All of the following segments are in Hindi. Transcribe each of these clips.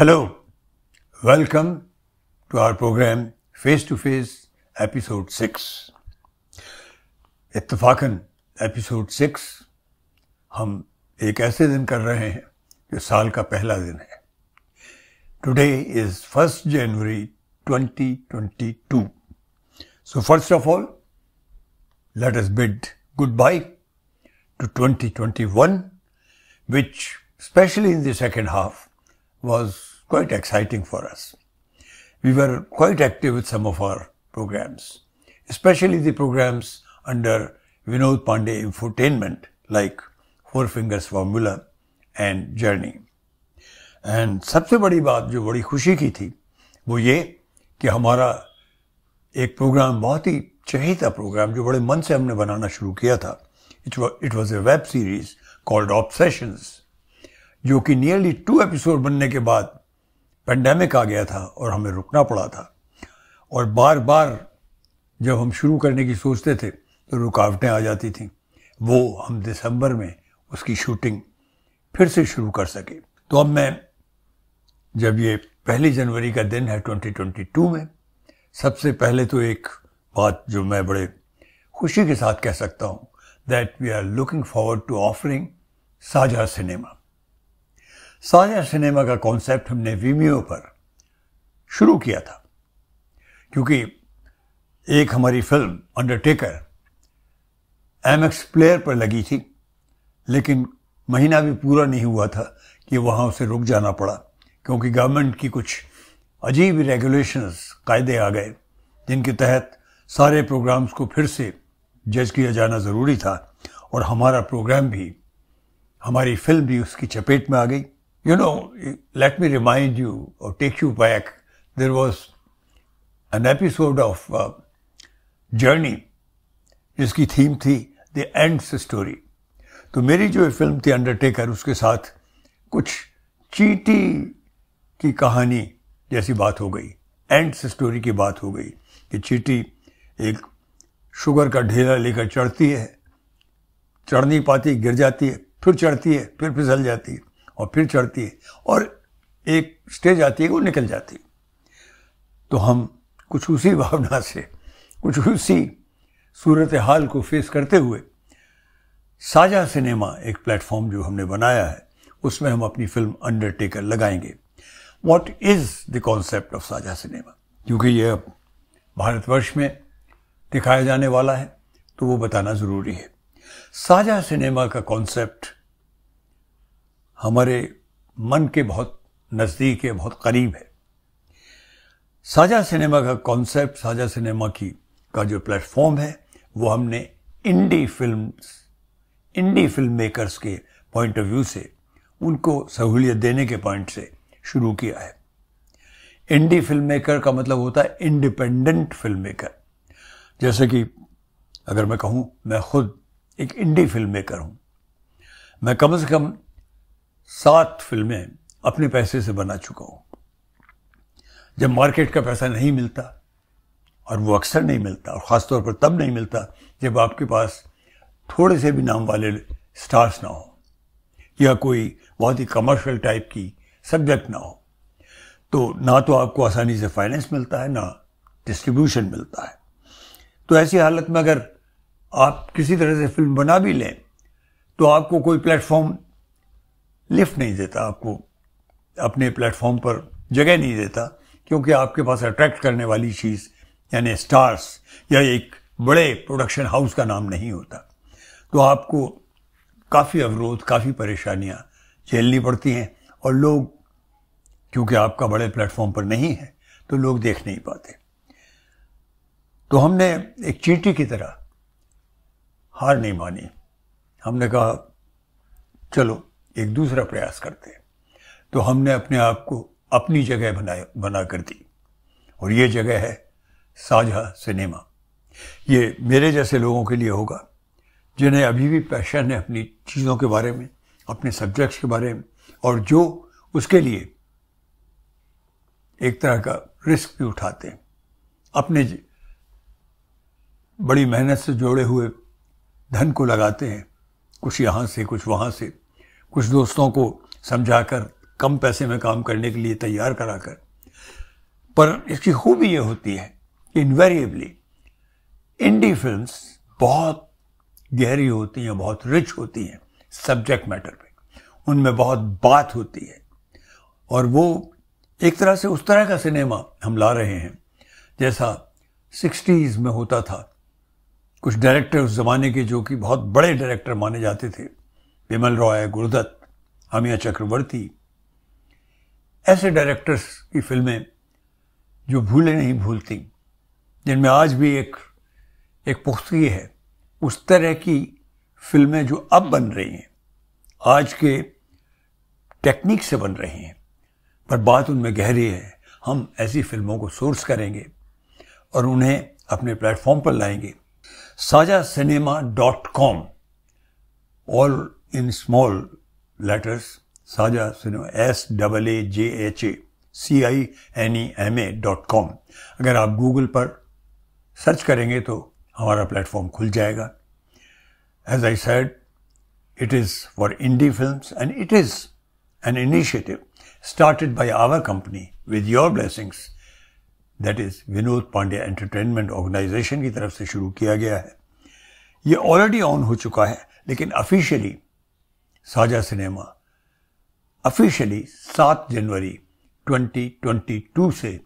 Hello, welcome to our program Face to Face, Episode 6. इतफाकन एपिसोड 6 हम एक ऐसे दिन कर रहे हैं जो साल का पहला दिन है today is first January 2022 so first of all let us bid goodbye to 2021 which especially in the second half was quite exciting for us. We were quite active with some of our programs, especially the programs under Vinod Pandey infotainment like Four Fingers Formula and Journey. And सबसे बड़ी बात जो बड़ी खुशी की थी वो ये कि हमारा एक प्रोग्राम बहुत ही चहेता प्रोग्राम जो बड़े मन से हमने बनाना शुरू किया था it was a web series called obsessions जो कि नियरली टू एपिसोड बनने के बाद पेंडेमिक आ गया था और हमें रुकना पड़ा था और बार बार जब हम शुरू करने की सोचते थे तो रुकावटें आ जाती थीं वो हम दिसंबर में उसकी शूटिंग फिर से शुरू कर सके तो अब मैं जब ये पहली जनवरी का दिन है 2022 में सबसे पहले तो एक बात जो मैं बड़े खुशी के साथ कह सकता हूँ that we are looking forward to offering Saajha cinema Saajha cinema का कॉन्सेप्ट हमने वीमियो पर शुरू किया था क्योंकि एक हमारी film Undertaker M X player पर लगी थी लेकिन महीना भी पूरा नहीं हुआ था कि वहाँ उसे रुक जाना पड़ा क्योंकि गवर्नमेंट की कुछ अजीब रेगुलेशंस कायदे आ गए जिनके तहत सारे प्रोग्राम्स को फिर से जज किया जाना ज़रूरी था और हमारा प्रोग्राम भी हमारी फिल्म भी उसकी चपेट में आ गई You know, let me remind you or take you back. There was an episode of uh, Journey जिसकी थीम थी द एंड स्टोरी तो मेरी जो फिल्म थी अंडरटेकर उसके साथ कुछ चीटी की कहानी जैसी बात हो गई एंड्स स्टोरी की बात हो गई कि चीटी एक शुगर का ढेला लेकर चढ़ती है चढ़ नहीं पाती गिर जाती है फिर चढ़ती है फिर फिसल जाती है और फिर चढ़ती है और एक स्टेज आती है वो निकल जाती है तो हम कुछ उसी भावना से कुछ उसी सूरत हाल को फेस करते हुए साझा सिनेमा एक प्लेटफॉर्म जो हमने बनाया है उसमें हम अपनी फिल्म अंडरटेकर लगाएंगे what is the concept of Saajha cinema क्योंकि यह अब भारतवर्ष में दिखाया जाने वाला है तो वो बताना ज़रूरी है साझा सिनेमा का कॉन्सेप्ट हमारे मन के बहुत नज़दीक है बहुत करीब है साझा सिनेमा का कॉन्सेप्ट साझा सिनेमा की का जो प्लेटफॉर्म है वो हमने indie film indie film makers के पॉइंट ऑफ व्यू से उनको सहूलियत देने के पॉइंट से शुरू किया है इंडी फिल्म मेकर का मतलब होता है इंडिपेंडेंट फिल्म मेकर जैसे कि अगर मैं कहूँ मैं खुद एक इंडी फिल्म मेकर हूँ मैं कम से कम सात फिल्में अपने पैसे से बना चुका हूं जब मार्केट का पैसा नहीं मिलता और वो अक्सर नहीं मिलता और ख़ासतौर पर तब नहीं मिलता जब आपके पास थोड़े से भी नाम वाले स्टार्स ना हो या कोई बहुत ही कमर्शियल टाइप की सब्जेक्ट ना हो तो ना तो आपको आसानी से फाइनेंस मिलता है ना डिस्ट्रीब्यूशन मिलता है तो ऐसी हालत में अगर आप किसी तरह से फिल्म बना भी लें तो आपको कोई प्लेटफॉर्म लिफ्ट नहीं देता आपको अपने प्लेटफॉर्म पर जगह नहीं देता क्योंकि आपके पास अट्रैक्ट करने वाली चीज़ यानी स्टार्स या एक बड़े प्रोडक्शन हाउस का नाम नहीं होता तो आपको काफ़ी अवरोध काफ़ी परेशानियां झेलनी पड़ती हैं और लोग क्योंकि आपका बड़े प्लेटफॉर्म पर नहीं है तो लोग देख नहीं पाते तो हमने एक चींटी की तरह हार नहीं मानी हमने कहा चलो एक दूसरा प्रयास करते हैं तो हमने अपने आप को अपनी जगह बनाए बना कर दी और ये जगह है साझा सिनेमा ये मेरे जैसे लोगों के लिए होगा जिन्हें अभी भी पैशन है अपनी चीज़ों के बारे में अपने सब्जेक्ट्स के बारे में और जो उसके लिए एक तरह का रिस्क भी उठाते हैं अपने बड़ी मेहनत से जोड़े हुए धन को लगाते हैं कुछ यहाँ से कुछ वहाँ से कुछ दोस्तों को समझाकर कम पैसे में काम करने के लिए तैयार कराकर पर इसकी खूबी ये होती है कि इनवेरिएबली इंडी फिल्म बहुत गहरी होती हैं बहुत रिच होती हैं सब्जेक्ट मैटर पे उनमें बहुत बात होती है और वो एक तरह से उस तरह का सिनेमा हम ला रहे हैं जैसा सिक्सटीज़ में होता था कुछ डायरेक्टर उस ज़माने के जो कि बहुत बड़े डायरेक्टर माने जाते थे विमल रॉय गुरुदत्त अमिया चक्रवर्ती ऐसे डायरेक्टर्स की फिल्में जो भूले नहीं भूलती जिनमें आज भी एक एक पुख्तगी है उस तरह की फिल्में जो अब बन रही हैं आज के टेक्निक से बन रही हैं पर बात उनमें गहरी है हम ऐसी फिल्मों को सोर्स करेंगे और उन्हें अपने प्लेटफॉर्म पर लाएंगे साजा सिनेमा डॉट कॉम और in small letters, Sajas, you know, S double A J H A C I N E M A dot com अगर आप गूगल पर सर्च करेंगे तो हमारा प्लेटफॉर्म खुल जाएगा as I said it is for indie film and it is an initiative started by our company with your blessings that is Vinod Pandya entertainment organisation की तरफ से शुरू किया गया है ये ऑलरेडी ऑन हो चुका है लेकिन ऑफिशियली साझा सिनेमा ऑफिशियली 7 जनवरी 2022 से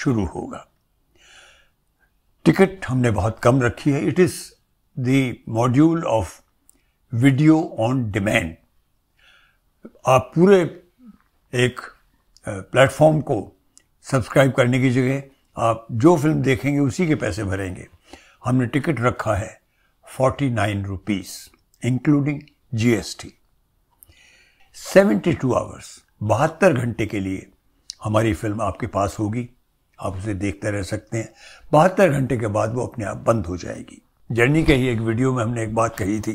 शुरू होगा टिकट हमने बहुत कम रखी है it is the module of video on demand आप पूरे एक प्लेटफॉर्म को सब्सक्राइब करने की जगह आप जो फिल्म देखेंगे उसी के पैसे भरेंगे हमने टिकट रखा है forty nine rupees including GST 72 hours बहत्तर घंटे के लिए हमारी फिल्म आपके पास होगी आप उसे देखते रह सकते हैं बहत्तर घंटे के बाद वो अपने आप बंद हो जाएगी जर्नी के ही एक वीडियो में हमने एक बात कही थी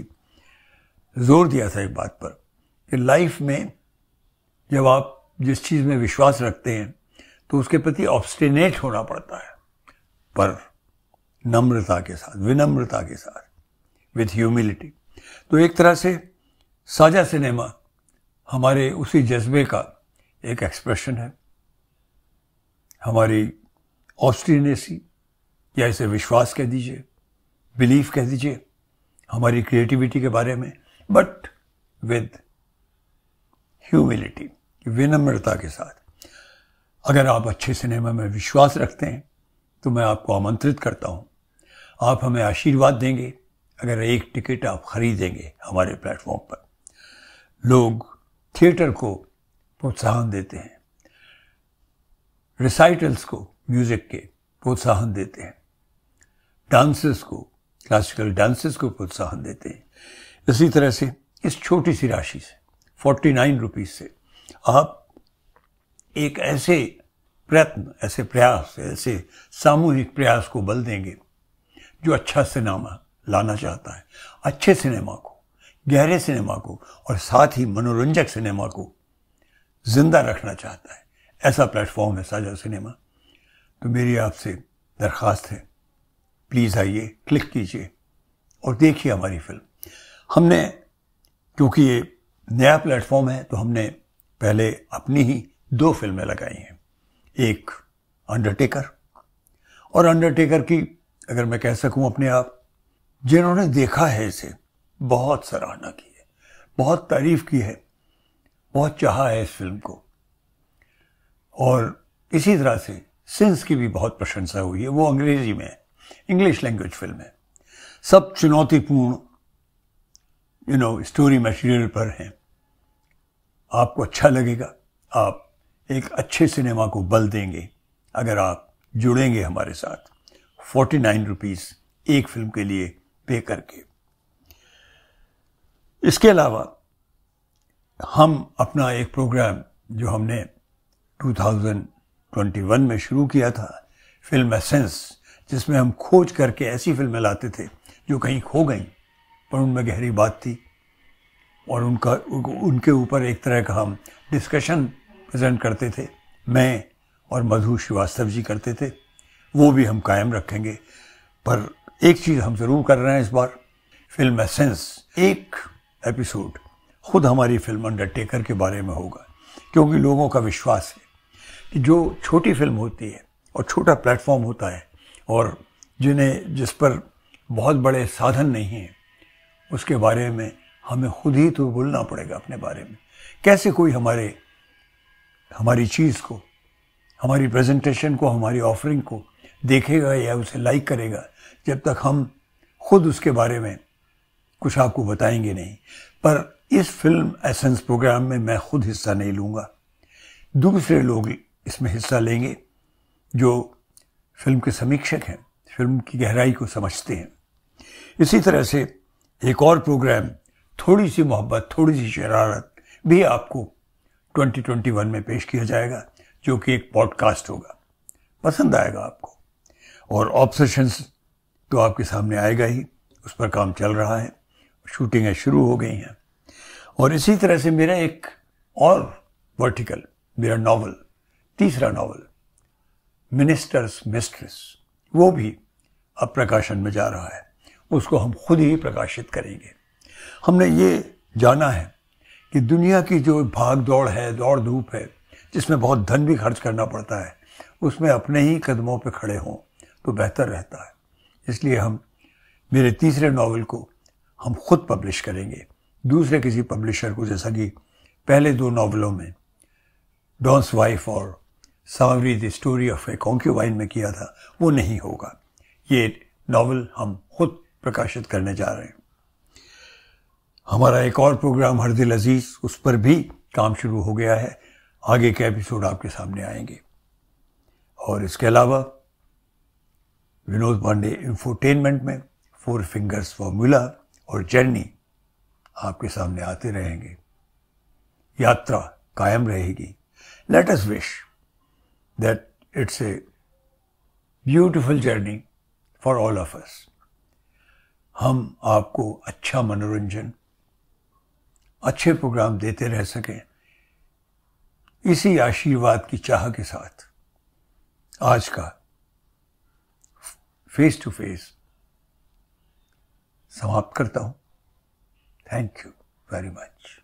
जोर दिया था एक बात पर कि लाइफ में जब आप जिस चीज़ में विश्वास रखते हैं तो उसके प्रति ऑब्स्टिनेट होना पड़ता है पर नम्रता के साथ विनम्रता के साथ विथ ह्यूमिलिटी तो एक तरह से साझा सिनेमा हमारे उसी जज्बे का एक एक्सप्रेशन है हमारी ऑस्ट्रीनेसी या इसे विश्वास कह दीजिए बिलीफ कह दीजिए हमारी क्रिएटिविटी के बारे में बट विद ह्यूमिलिटी विनम्रता के साथ अगर आप अच्छे सिनेमा में विश्वास रखते हैं तो मैं आपको आमंत्रित करता हूँ आप हमें आशीर्वाद देंगे अगर एक टिकट आप खरीदेंगे हमारे प्लेटफॉर्म पर लोग थिएटर को प्रोत्साहन देते हैं रिसाइटल्स को म्यूजिक के प्रोत्साहन देते हैं डांसेस को क्लासिकल डांसेस को प्रोत्साहन देते हैं इसी तरह से इस छोटी सी राशि से फोर्टी नाइन रुपीज से आप एक ऐसे प्रयत्न ऐसे प्रयास ऐसे सामूहिक प्रयास को बल देंगे जो अच्छा सिनेमा लाना चाहता है अच्छे सिनेमा को गहरे सिनेमा को और साथ ही मनोरंजक सिनेमा को जिंदा रखना चाहता है ऐसा प्लेटफॉर्म है साझा सिनेमा तो मेरी आपसे दरख्वास्त है प्लीज़ आइए क्लिक कीजिए और देखिए हमारी फिल्म हमने क्योंकि ये नया प्लेटफॉर्म है तो हमने पहले अपनी ही दो फिल्में लगाई हैं एक अंडरटेकर और अंडरटेकर की अगर मैं कह सकूं अपने आप जिन्होंने देखा है इसे बहुत सराहना की है बहुत तारीफ की है बहुत चाहा है इस फिल्म को और इसी तरह से सिंस की भी बहुत प्रशंसा हुई है वो अंग्रेजी में है इंग्लिश लैंग्वेज फिल्म है सब चुनौतीपूर्ण यू नो स्टोरी मटेरियल पर हैं आपको अच्छा लगेगा आप एक अच्छे सिनेमा को बल देंगे अगर आप जुड़ेंगे हमारे साथ फोर्टी नाइन रुपीज़ एक फिल्म के लिए पे करके इसके अलावा हम अपना एक प्रोग्राम जो हमने 2021 में शुरू किया था फिल्म एसेंस जिसमें हम खोज करके ऐसी फिल्में लाते थे जो कहीं खो गई पर उनमें गहरी बात थी और उनका उनके ऊपर एक तरह का हम डिस्कशन प्रेजेंट करते थे मैं और मधु श्रीवास्तव जी करते थे वो भी हम कायम रखेंगे पर एक चीज़ हम ज़रूर कर रहे हैं इस बार फिल्म एसेंस एक एपिसोड खुद हमारी फिल्म अंडरटेकर के बारे में होगा क्योंकि लोगों का विश्वास है कि जो छोटी फिल्म होती है और छोटा प्लेटफॉर्म होता है और जिन्हें जिस पर बहुत बड़े साधन नहीं हैं उसके बारे में हमें खुद ही तो बोलना पड़ेगा अपने बारे में कैसे कोई हमारे हमारी चीज़ को हमारी प्रेजेंटेशन को हमारी ऑफरिंग को देखेगा या उसे लाइक करेगा जब तक हम खुद उसके बारे में कुछ आपको बताएंगे नहीं पर इस फिल्म एसेंस प्रोग्राम में मैं खुद हिस्सा नहीं लूँगा दूसरे लोग इसमें हिस्सा लेंगे जो फिल्म के समीक्षक हैं फिल्म की गहराई को समझते हैं इसी तरह से एक और प्रोग्राम थोड़ी सी मोहब्बत थोड़ी सी शरारत भी आपको 2021 में पेश किया जाएगा जो कि एक पॉडकास्ट होगा पसंद आएगा आपको और ऑब्सेशंस तो आपके सामने आएगा ही उस पर काम चल रहा है शूटिंगें शुरू हो गई हैं और इसी तरह से मेरा एक और वर्टिकल मेरा नावल तीसरा नावल मिनिस्टर्स मिस्ट्रेस वो भी अब प्रकाशन में जा रहा है उसको हम खुद ही प्रकाशित करेंगे हमने ये जाना है कि दुनिया की जो भाग दौड़ है दौड़ धूप है जिसमें बहुत धन भी खर्च करना पड़ता है उसमें अपने ही कदमों पर खड़े हों तो बेहतर रहता है इसलिए हम मेरे तीसरे नावल को हम खुद पब्लिश करेंगे दूसरे किसी पब्लिशर को जैसा कि पहले दो नावलों में डॉन्स वाइफ और Saawari the story of a concubine में किया था वो नहीं होगा ये नावल हम खुद प्रकाशित करने जा रहे हैं हमारा एक और प्रोग्राम हर दिल अजीज उस पर भी काम शुरू हो गया है आगे के एपिसोड आपके सामने आएंगे और इसके अलावा विनोद पांडे इंफोटेनमेंट में फोर फिंगर्स फॉर्मूला और जर्नी आपके सामने आते रहेंगे यात्रा कायम रहेगी let us wish that it's a beautiful journey for all of us हम आपको अच्छा मनोरंजन अच्छे प्रोग्राम देते रह सकें इसी आशीर्वाद की चाह के साथ आज का फेस टू फेस समाप्त करता हूँ थैंक यू वेरी मच